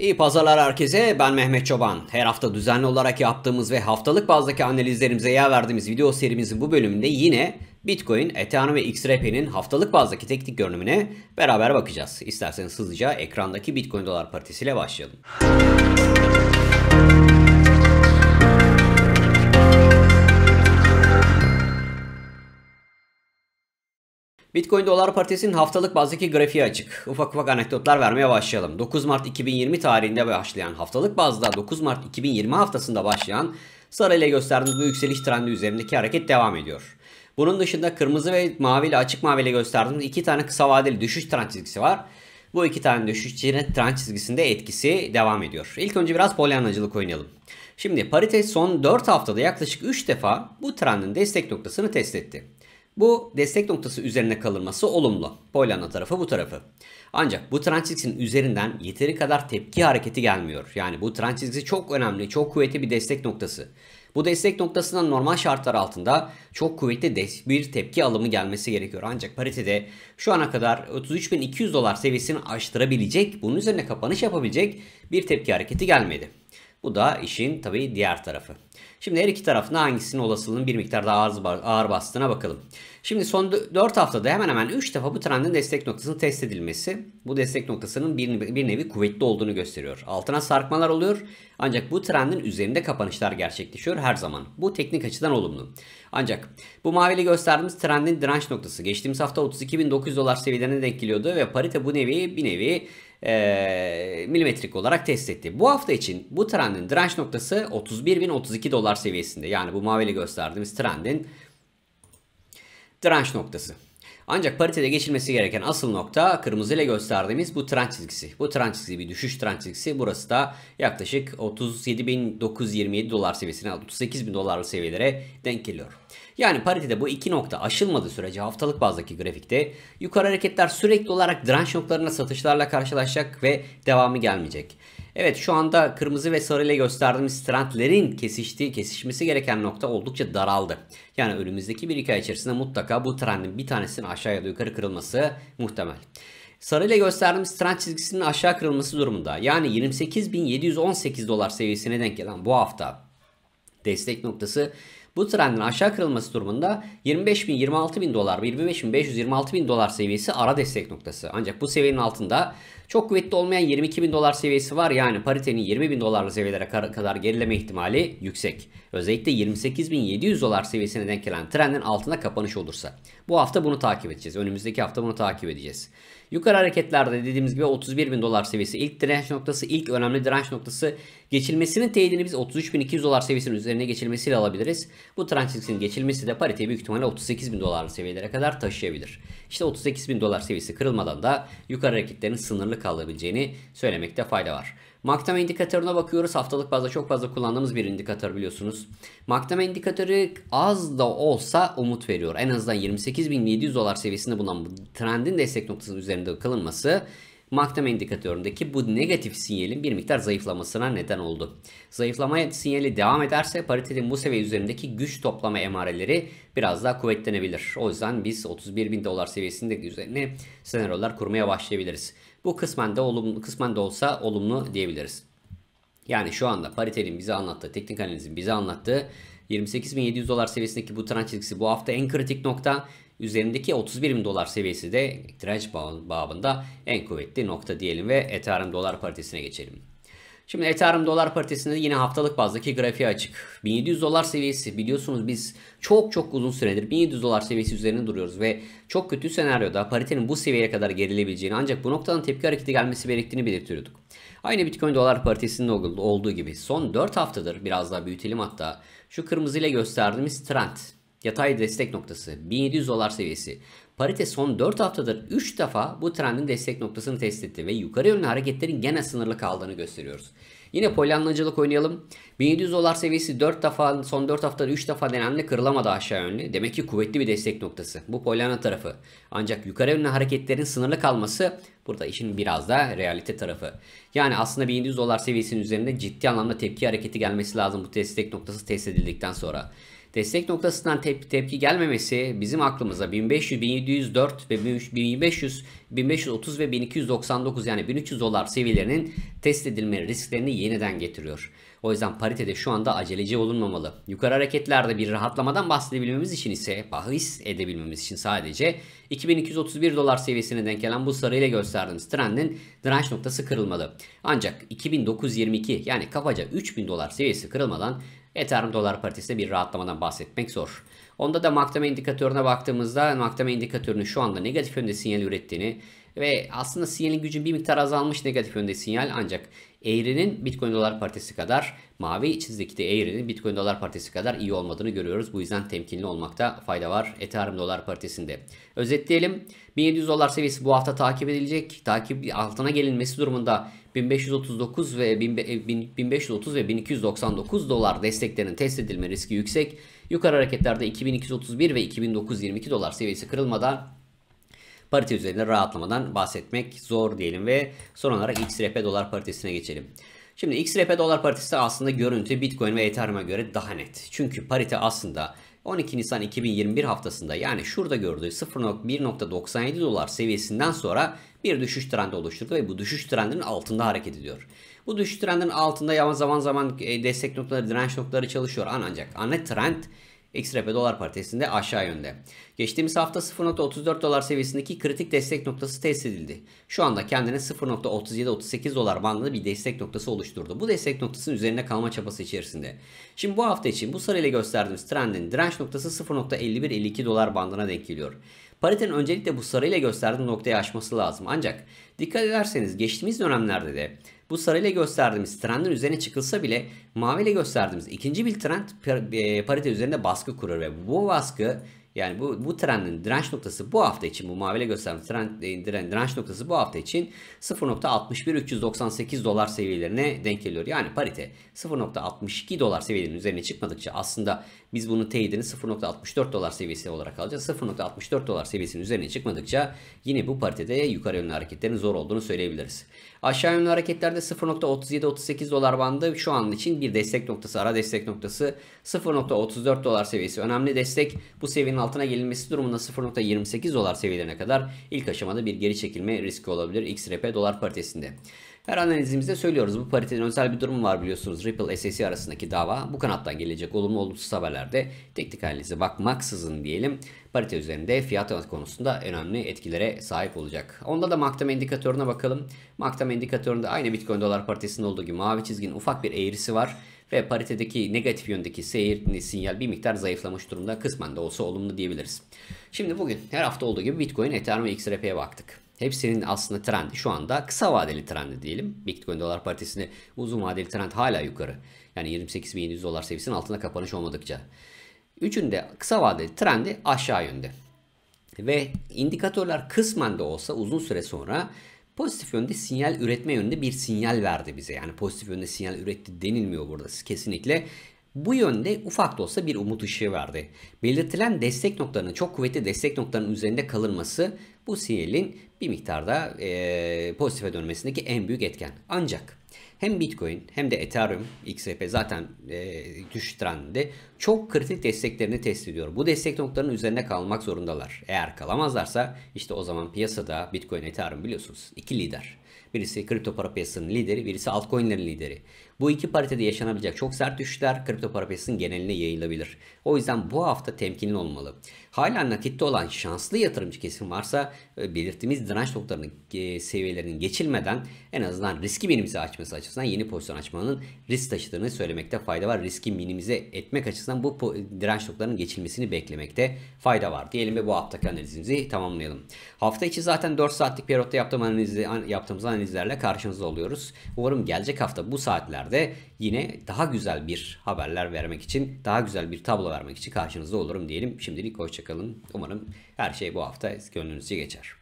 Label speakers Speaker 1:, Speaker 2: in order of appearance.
Speaker 1: İyi pazarlar herkese ben Mehmet Çoban. Her hafta düzenli olarak yaptığımız ve haftalık bazdaki analizlerimize yer verdiğimiz video serimizin bu bölümünde yine Bitcoin, Ethereum ve XRP'nin haftalık bazdaki teknik görünümüne beraber bakacağız. İsterseniz hızlıca ekrandaki Bitcoin dolar paritesiyle başlayalım. Bitcoin Dolar paritesinin haftalık bazdaki grafiği açık. Ufak ufak anekdotlar vermeye başlayalım. 9 Mart 2020 tarihinde başlayan haftalık bazda 9 Mart 2020 haftasında başlayan sarı ile gösterdiğimiz bu yükseliş trendi üzerindeki hareket devam ediyor. Bunun dışında kırmızı ve mavi ile açık mavi ile gösterdiğimiz iki tane kısa vadeli düşüş trend çizgisi var. Bu iki tane düşüş trend çizgisinde etkisi devam ediyor. İlk önce biraz polyanacılık oynayalım. Şimdi parite son 4 haftada yaklaşık 3 defa bu trendin destek noktasını test etti. Bu destek noktası üzerine kalınması olumlu. Pollyanna tarafı bu tarafı. Ancak bu trend çizgisinin üzerinden yeteri kadar tepki hareketi gelmiyor. Yani bu trend çizgisi çok önemli, çok kuvvetli bir destek noktası. Bu destek noktasından normal şartlar altında çok kuvvetli bir tepki alımı gelmesi gerekiyor. Ancak paritede şu ana kadar 33.200 dolar seviyesini aştırabilecek, bunun üzerine kapanış yapabilecek bir tepki hareketi gelmedi. Bu da işin tabii diğer tarafı. Şimdi her iki tarafında hangisinin olasılığının bir miktar daha ağır, ağır bastığına bakalım. Şimdi son 4 haftada hemen hemen 3 defa bu trendin destek noktasının test edilmesi bu destek noktasının bir, bir nevi kuvvetli olduğunu gösteriyor. Altına sarkmalar oluyor ancak bu trendin üzerinde kapanışlar gerçekleşiyor her zaman. Bu teknik açıdan olumlu. Ancak bu maviyle gösterdiğimiz trendin direnç noktası geçtiğimiz hafta 32.900 dolar seviyelerine denk geliyordu ve parite bu nevi bir nevi e, milimetrik olarak test etti. Bu hafta için bu trendin direnç noktası 31.032 dolar seviyesinde. Yani bu maviyle gösterdiğimiz trendin direnç noktası. Ancak paritede geçilmesi gereken asıl nokta kırmızı ile gösterdiğimiz bu trend çizgisi. Bu trend çizgisi bir düşüş trend çizgisi. Burası da yaklaşık 37.927 dolar seviyesine 38.000 dolarlı seviyelere denk geliyor. Yani paritede bu iki nokta aşılmadığı sürece haftalık bazdaki grafikte yukarı hareketler sürekli olarak direnç noktalarına satışlarla karşılaşacak ve devamı gelmeyecek. Evet şu anda kırmızı ve sarı ile gösterdiğimiz trendlerin kesiştiği, kesişmesi gereken nokta oldukça daraldı. Yani önümüzdeki bir iki ay içerisinde mutlaka bu trendin bir tanesinin aşağı ya da yukarı kırılması muhtemel. Sarı ile gösterdiğimiz trend çizgisinin aşağı kırılması durumunda yani 28.718 dolar seviyesine denk gelen bu hafta destek noktası bu trendin aşağı kırılması durumunda 25.000-26.000 dolar, 25.500-26.000 dolar seviyesi ara destek noktası. Ancak bu seviyenin altında çok kuvvetli olmayan 22.000 dolar seviyesi var. Yani paritenin 20.000 dolarlı seviyelere kadar gerileme ihtimali yüksek. Özellikle 28.700 dolar seviyesine denk gelen trendin altında kapanış olursa. Bu hafta bunu takip edeceğiz. Önümüzdeki hafta bunu takip edeceğiz. Yukarı hareketlerde dediğimiz gibi 31.000 dolar seviyesi ilk direnç noktası, ilk önemli direnç noktası geçilmesinin teyidini biz 33.200 dolar seviyesinin üzerine geçilmesiyle alabiliriz. Bu transaksin geçilmesi de pariteyi büyük ihtimalle 38 bin dolar seviyelere kadar taşıyabilir. İşte 38 bin dolar seviyesi kırılmadan da yukarı hareketlerin sınırlı kalabileceğini söylemekte fayda var. Maktama indikatörüne bakıyoruz. Haftalık bazda çok fazla kullandığımız bir indikatör biliyorsunuz. Maktama indikatörü az da olsa umut veriyor. En azından 28.700 dolar seviyesinde bulunan bu trendin destek noktasının üzerinde kalınması MACDM indikatöründeki bu negatif sinyalin bir miktar zayıflamasına neden oldu. Zayıflama sinyali devam ederse paritenin bu seviye üzerindeki güç toplama emareleri biraz daha kuvvetlenebilir. O yüzden biz 31 bin dolar seviyesinde üzerine senaryolar kurmaya başlayabiliriz. Bu kısmen de, olumlu, kısmen de olsa olumlu diyebiliriz. Yani şu anda paritenin bize anlattığı, teknik analizin bize anlattığı 28.700 dolar seviyesindeki bu trend çizgisi bu hafta en kritik nokta. Üzerindeki 31 dolar seviyesi de direnç bağında en kuvvetli nokta diyelim ve Ethereum dolar paritesine geçelim. Şimdi Ethereum dolar paritesinde yine haftalık bazdaki grafiği açık. 1700 dolar seviyesi biliyorsunuz biz çok çok uzun süredir 1700 dolar seviyesi üzerinde duruyoruz ve çok kötü senaryoda paritenin bu seviyeye kadar gerilebileceğini ancak bu noktadan tepki hareketi gelmesi gerektiğini belirtiyorduk. Aynı Bitcoin dolar paritesinde olduğu gibi son 4 haftadır biraz daha büyütelim hatta şu kırmızıyla gösterdiğimiz trend Yatay destek noktası 1700 dolar seviyesi. Parite son 4 haftadır 3 defa bu trendin destek noktasını test etti ve yukarı yönlü hareketlerin gene sınırlı kaldığını gösteriyoruz. Yine polyanlacılık oynayalım. 1700 dolar seviyesi 4 defa son 4 haftada 3 defa denemle kırılamadı aşağı yönlü. Demek ki kuvvetli bir destek noktası. Bu polyana tarafı. Ancak yukarı yönlü hareketlerin sınırlı kalması burada işin biraz da realite tarafı. Yani aslında 1700 dolar seviyesinin üzerinde ciddi anlamda tepki hareketi gelmesi lazım bu destek noktası test edildikten sonra. Destek noktasından tep tepki gelmemesi bizim aklımıza 1500, 1704 ve 1500, 1530 ve 1299 yani 1300 dolar seviyelerinin test edilme risklerini yeniden getiriyor. O yüzden paritede şu anda aceleci olunmamalı. Yukarı hareketlerde bir rahatlamadan bahsedebilmemiz için ise bahis edebilmemiz için sadece 2231 dolar seviyesine denk gelen bu sarıyla gösterdiğimiz trendin direnç noktası kırılmalı. Ancak 2922 yani kafaca 3000 dolar seviyesi kırılmadan Ethereum dolar paritesinde bir rahatlamadan bahsetmek zor. Onda da makteme indikatörüne baktığımızda makteme indikatörünün şu anda negatif yönde sinyal ürettiğini ve aslında sinyalin gücü bir miktar azalmış negatif yönde sinyal ancak eğrinin Bitcoin dolar partisi kadar mavi çizdikte eğrinin Bitcoin dolar partisi kadar iyi olmadığını görüyoruz. Bu yüzden temkinli olmakta fayda var Ethereum dolar partisinde Özetleyelim 1700 dolar seviyesi bu hafta takip edilecek. Takip altına gelinmesi durumunda 1539 ve 1530 ve 1299 dolar desteklerinin test edilme riski yüksek. Yukarı hareketlerde 2231 ve 2922 dolar seviyesi kırılmadan parite üzerinde rahatlamadan bahsetmek zor diyelim ve son olarak XRP dolar paritesine geçelim. Şimdi XRP dolar paritesi aslında görüntü Bitcoin ve Ethereum'a göre daha net. Çünkü parite aslında 12 Nisan 2021 haftasında yani şurada gördüğü 0.1.97 dolar seviyesinden sonra bir düşüş trendi oluşturdu ve bu düşüş trendinin altında hareket ediyor. Bu düşüş trendinin altında zaman zaman e, destek noktaları, direnç noktaları çalışıyor ancak ana trend XRP dolar paritesinde aşağı yönde. Geçtiğimiz hafta 0.34 dolar seviyesindeki kritik destek noktası test edildi. Şu anda kendine 0.37-38 dolar bandında bir destek noktası oluşturdu. Bu destek noktasının üzerine kalma çabası içerisinde. Şimdi bu hafta için bu sarıyla gösterdiğimiz trendin direnç noktası 0.51-52 dolar bandına denk geliyor. Paritenin öncelikle bu sarıyla gösterdiği noktayı aşması lazım. Ancak dikkat ederseniz geçtiğimiz dönemlerde de bu sarıyla gösterdiğimiz trendin üzerine çıkılsa bile maviyle gösterdiğimiz ikinci bir trend e, parite üzerinde baskı kurur ve bu baskı yani bu, bu trendin direnç noktası bu hafta için bu maviyle gösteren trend, e, diren, direnç noktası bu hafta için 0.61398 dolar seviyelerine denk geliyor. Yani parite 0.62 dolar seviyelerinin üzerine çıkmadıkça aslında biz bunun teyidini 0.64 dolar seviyesi olarak alacağız. 0.64 dolar seviyesinin üzerine çıkmadıkça yine bu paritede yukarı yönlü hareketlerin zor olduğunu söyleyebiliriz. Aşağı yönlü hareketlerde 0.37-38 dolar bandı şu an için bir destek noktası, ara destek noktası 0.34 dolar seviyesi önemli destek. Bu seviyenin altına gelinmesi durumunda 0.28 dolar seviyelerine kadar ilk aşamada bir geri çekilme riski olabilir XRP dolar paritesinde. Her analizimizde söylüyoruz bu paritenin özel bir durum var biliyorsunuz Ripple SEC arasındaki dava bu kanattan gelecek olumlu olumsuz haberlerde tek tek analize bakmaksızın diyelim parite üzerinde fiyat konusunda önemli etkilere sahip olacak. Onda da MACDAM indikatörüne bakalım. MACDAM indikatöründe aynı Bitcoin dolar paritesinde olduğu gibi mavi çizginin ufak bir eğrisi var ve paritedeki negatif yöndeki seyir sinyal bir miktar zayıflamış durumda kısmen de olsa olumlu diyebiliriz. Şimdi bugün her hafta olduğu gibi Bitcoin, Ethereum ve XRP'ye baktık. Hepsinin aslında trendi şu anda kısa vadeli trendi diyelim. Bitcoin dolar paritesinde uzun vadeli trend hala yukarı. Yani 28.700 dolar seviyesinin altına kapanış olmadıkça. Üçünde kısa vadeli trendi aşağı yönde. Ve indikatörler kısmen de olsa uzun süre sonra Pozitif yönde sinyal üretme yönünde bir sinyal verdi bize. Yani pozitif yönde sinyal üretti denilmiyor burada kesinlikle. Bu yönde ufak da olsa bir umut ışığı verdi. Belirtilen destek noktalarının çok kuvvetli destek noktalarının üzerinde kalınması bu sinyalin bir miktarda e, pozitife dönmesindeki en büyük etken. Ancak hem Bitcoin hem de Ethereum, XRP zaten e, düşüş trendinde çok kritik desteklerini test ediyor. Bu destek noktalarının üzerine kalmak zorundalar. Eğer kalamazlarsa işte o zaman piyasada Bitcoin, Ethereum biliyorsunuz iki lider. Birisi kripto para piyasasının lideri, birisi altcoin'lerin lideri. Bu iki paritede yaşanabilecek çok sert düşüşler kripto para piyasasının geneline yayılabilir. O yüzden bu hafta temkinli olmalı. Hala nakitte olan şanslı yatırımcı kesim varsa e, belirttiğimiz direnç noktalarının e, seviyelerinin geçilmeden en azından riski minimize açması açısından açısından yeni pozisyon açmanın risk taşıdığını söylemekte fayda var. Riski minimize etmek açısından bu direnç noktalarının geçilmesini beklemekte fayda var. Diyelim ve bu haftaki analizimizi tamamlayalım. Hafta içi zaten 4 saatlik periyotta yaptığım analizi, yaptığımız analizlerle karşınızda oluyoruz. Umarım gelecek hafta bu saatlerde yine daha güzel bir haberler vermek için, daha güzel bir tablo vermek için karşınızda olurum diyelim. Şimdilik hoşçakalın. Umarım her şey bu hafta gönlünüzce geçer.